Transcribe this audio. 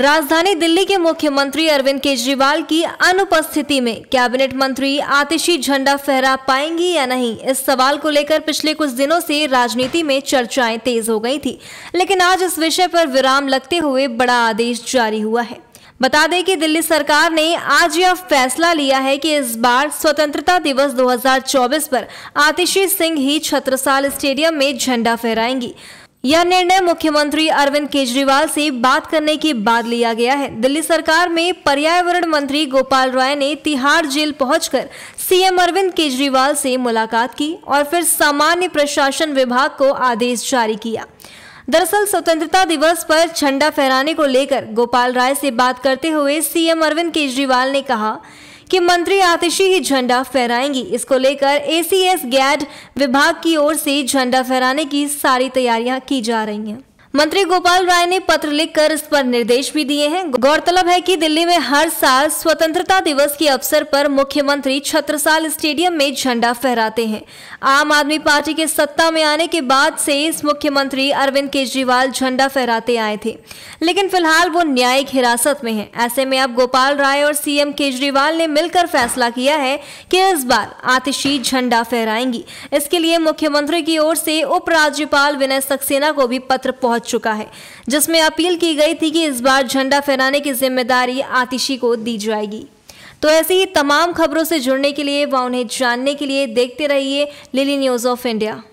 राजधानी दिल्ली के मुख्यमंत्री अरविंद केजरीवाल की अनुपस्थिति में कैबिनेट मंत्री आतिशी झंडा फहरा पाएंगी या नहीं इस सवाल को लेकर पिछले कुछ दिनों से राजनीति में चर्चाएं तेज हो गई थी लेकिन आज इस विषय पर विराम लगते हुए बड़ा आदेश जारी हुआ है बता दें कि दिल्ली सरकार ने आज यह फैसला लिया है कि इस बार स्वतंत्रता दिवस 2024 पर आतिशी सिंह ही छत्रसाल स्टेडियम में झंडा फहराएंगी यह निर्णय मुख्यमंत्री अरविंद केजरीवाल से बात करने के बाद लिया गया है दिल्ली सरकार में पर्यावरण मंत्री गोपाल राय ने तिहाड़ जेल पहुंचकर सीएम अरविंद केजरीवाल से मुलाकात की और फिर सामान्य प्रशासन विभाग को आदेश जारी किया दरअसल स्वतंत्रता दिवस पर झंडा फहराने को लेकर गोपाल राय से बात करते हुए सीएम अरविंद केजरीवाल ने कहा कि मंत्री आतिशी ही झंडा फहराएंगी इसको लेकर एसीएस गैड विभाग की ओर से झंडा फहराने की सारी तैयारियां की जा रही हैं मंत्री गोपाल राय ने पत्र लिखकर इस पर निर्देश भी दिए हैं गौरतलब है कि दिल्ली में हर साल स्वतंत्रता दिवस के अवसर पर मुख्यमंत्री छत्रसाल स्टेडियम में झंडा फहराते हैं आम आदमी पार्टी के सत्ता में आने के बाद से इस मुख्यमंत्री अरविंद केजरीवाल झंडा फहराते आए थे लेकिन फिलहाल वो न्यायिक हिरासत में है ऐसे में अब गोपाल राय और सीएम केजरीवाल ने मिलकर फैसला किया है कि इस बार आतिशी झंडा फहराएंगी इसके लिए मुख्यमंत्री की ओर से उपराज्यपाल विनय सक्सेना को भी पत्र पहुंच चुका है जिसमें अपील की गई थी कि इस बार झंडा फहराने की जिम्मेदारी आतिशी को दी जाएगी तो ऐसी ही तमाम खबरों से जुड़ने के लिए व उन्हें जानने के लिए देखते रहिए लिली न्यूज़ ऑफ इंडिया